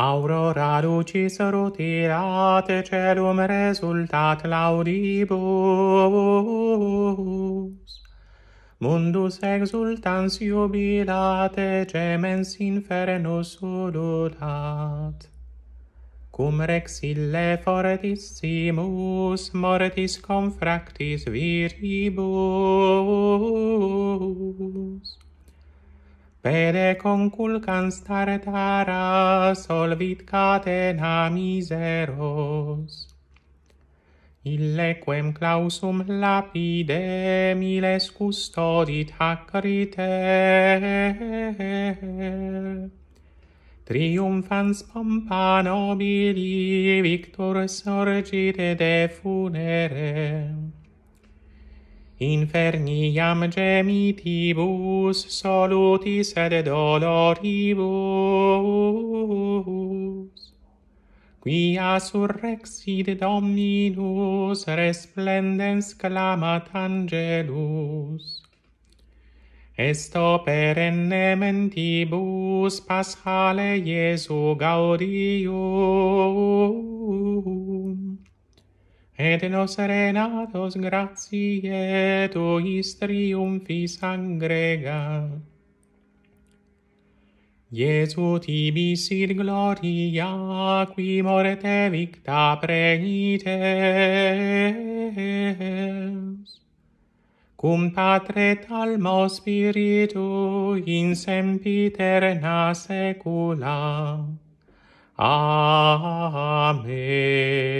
Aurora lucis rutirat celum resultat laudibus. Mundus exultans jubilat gemens infernus ulutat. Cum rex ille fortissimus mortis confractis viribus. Pede conculcans tartara solvit catena miseros. Ille quem clausum lapide miles custodit acrite. Triumphans pompa nobili victor sorgite de Inferni iam gemitibus solutis et doloribus. Quia surrexit Dominus resplendens clamat angelus. Esto perenne mentibus paschale Iesu gaudium et nos renatos gratiae tu his triumphi Iesu Jesu tibi sit gloria qui morte victa pregnite cum patre talmo spiritu in sempiter na secula Amen